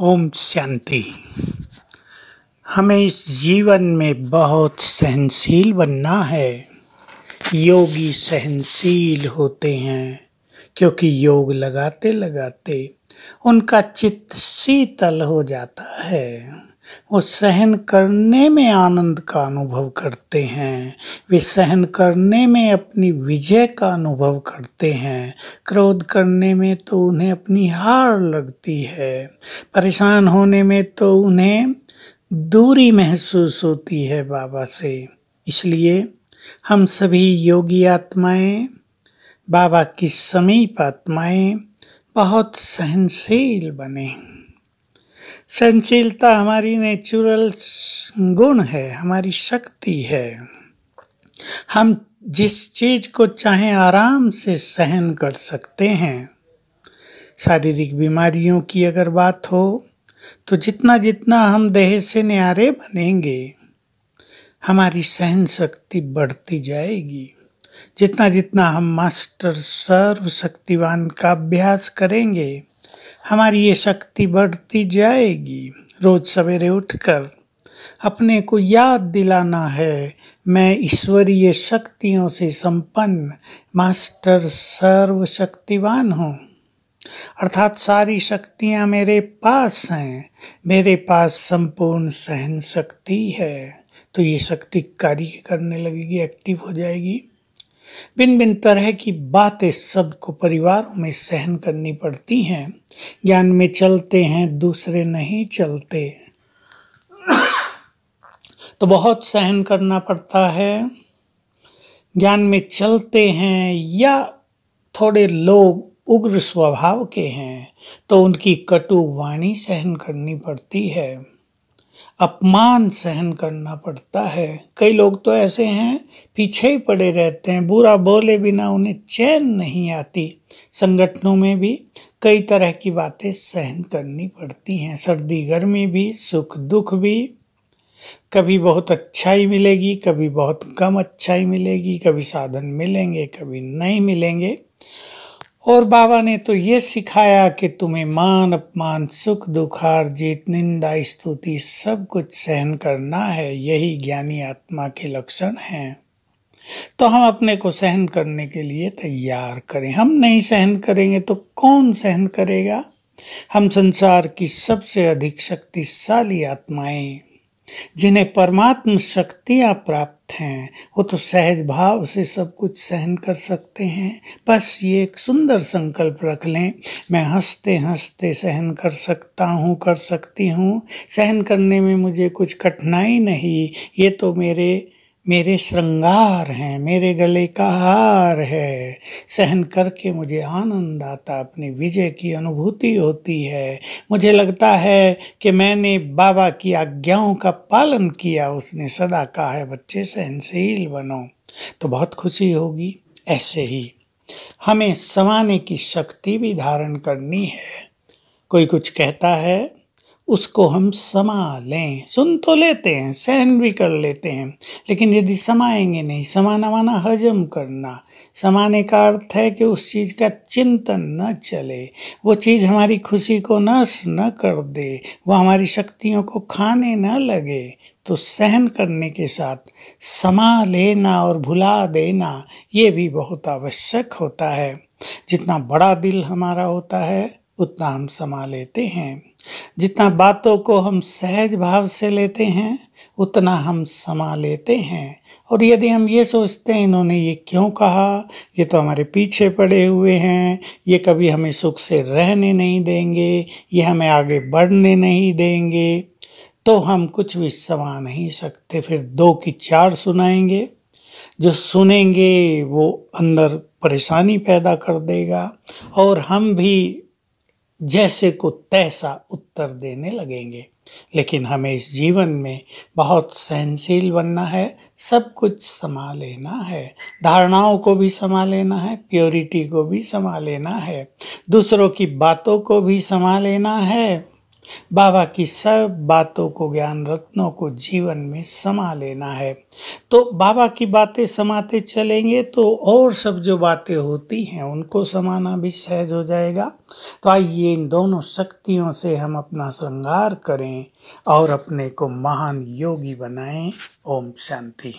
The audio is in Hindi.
ओम शांति हमें इस जीवन में बहुत सहनशील बनना है योगी सहनशील होते हैं क्योंकि योग लगाते लगाते उनका चित्त शीतल हो जाता है वो सहन करने में आनंद का अनुभव करते हैं वे सहन करने में अपनी विजय का अनुभव करते हैं क्रोध करने में तो उन्हें अपनी हार लगती है परेशान होने में तो उन्हें दूरी महसूस होती है बाबा से इसलिए हम सभी योगी आत्माएं बाबा की समीप आत्माएं बहुत सहनशील बने सहनशीलता हमारी नेचुरल गुण है हमारी शक्ति है हम जिस चीज को चाहे आराम से सहन कर सकते हैं शारीरिक बीमारियों की अगर बात हो तो जितना जितना हम देह से न्यारे बनेंगे हमारी सहन शक्ति बढ़ती जाएगी जितना जितना हम मास्टर सर्व शक्तिवान का अभ्यास करेंगे हमारी ये शक्ति बढ़ती जाएगी रोज सवेरे उठकर अपने को याद दिलाना है मैं ईश्वरीय शक्तियों से संपन्न मास्टर सर्वशक्तिवान हूँ अर्थात सारी शक्तियाँ मेरे पास हैं मेरे पास संपूर्ण सहन शक्ति है तो ये शक्ति कार्य करने लगेगी एक्टिव हो जाएगी भिन्न भिन्न तरह की बातें सबको परिवारों में सहन करनी पड़ती हैं ज्ञान में चलते हैं दूसरे नहीं चलते तो बहुत सहन करना पड़ता है ज्ञान में चलते हैं या थोड़े लोग उग्र स्वभाव के हैं तो उनकी कटु वाणी सहन करनी पड़ती है अपमान सहन करना पड़ता है कई लोग तो ऐसे हैं पीछे ही पड़े रहते हैं बुरा बोले बिना उन्हें चैन नहीं आती संगठनों में भी कई तरह की बातें सहन करनी पड़ती हैं सर्दी गर्मी भी सुख दुख भी कभी बहुत अच्छाई मिलेगी कभी बहुत कम अच्छाई मिलेगी कभी साधन मिलेंगे कभी नहीं मिलेंगे और बाबा ने तो ये सिखाया कि तुम्हें मान अपमान सुख दुखार जीत निंदा स्तुति सब कुछ सहन करना है यही ज्ञानी आत्मा के लक्षण हैं तो हम अपने को सहन करने के लिए तैयार करें हम नहीं सहन करेंगे तो कौन सहन करेगा हम संसार की सबसे अधिक शक्तिशाली आत्माएं जिन्हें परमात्म शक्तियां प्राप्त भक्त हैं वो तो सहज भाव से सब कुछ सहन कर सकते हैं बस ये एक सुंदर संकल्प रख लें मैं हंसते हंसते सहन कर सकता हूँ कर सकती हूँ सहन करने में मुझे कुछ कठिनाई नहीं ये तो मेरे मेरे श्रृंगार हैं मेरे गले का हार है सहन करके मुझे आनंद आता अपनी विजय की अनुभूति होती है मुझे लगता है कि मैंने बाबा की आज्ञाओं का पालन किया उसने सदा कहा है बच्चे सहनशील बनो तो बहुत खुशी होगी ऐसे ही हमें समाने की शक्ति भी धारण करनी है कोई कुछ कहता है उसको हम समा लें सुन तो लेते हैं सहन भी कर लेते हैं लेकिन यदि समाएंगे नहीं समाना माना हजम करना समाने का अर्थ है कि उस चीज़ का चिंतन न चले वो चीज़ हमारी खुशी को नष्ट न कर दे वो हमारी शक्तियों को खाने न लगे तो सहन करने के साथ समा लेना और भुला देना ये भी बहुत आवश्यक होता है जितना बड़ा दिल हमारा होता है उतना हम समा लेते हैं जितना बातों को हम सहज भाव से लेते हैं उतना हम समा लेते हैं और यदि हम ये सोचते हैं इन्होंने ये क्यों कहा ये तो हमारे पीछे पड़े हुए हैं ये कभी हमें सुख से रहने नहीं देंगे ये हमें आगे बढ़ने नहीं देंगे तो हम कुछ भी समा नहीं सकते फिर दो की चार सुनाएंगे जो सुनेंगे वो अंदर परेशानी पैदा कर देगा और हम भी जैसे को तैसा उत्तर देने लगेंगे लेकिन हमें इस जीवन में बहुत सहनशील बनना है सब कुछ समा लेना है धारणाओं को भी समा लेना है प्योरिटी को भी समा लेना है दूसरों की बातों को भी समा लेना है बाबा की सब बातों को ज्ञान रत्नों को जीवन में समा लेना है तो बाबा की बातें समाते चलेंगे तो और सब जो बातें होती हैं उनको समाना भी सहज हो जाएगा तो आइए इन दोनों शक्तियों से हम अपना श्रृंगार करें और अपने को महान योगी बनाएं ओम शांति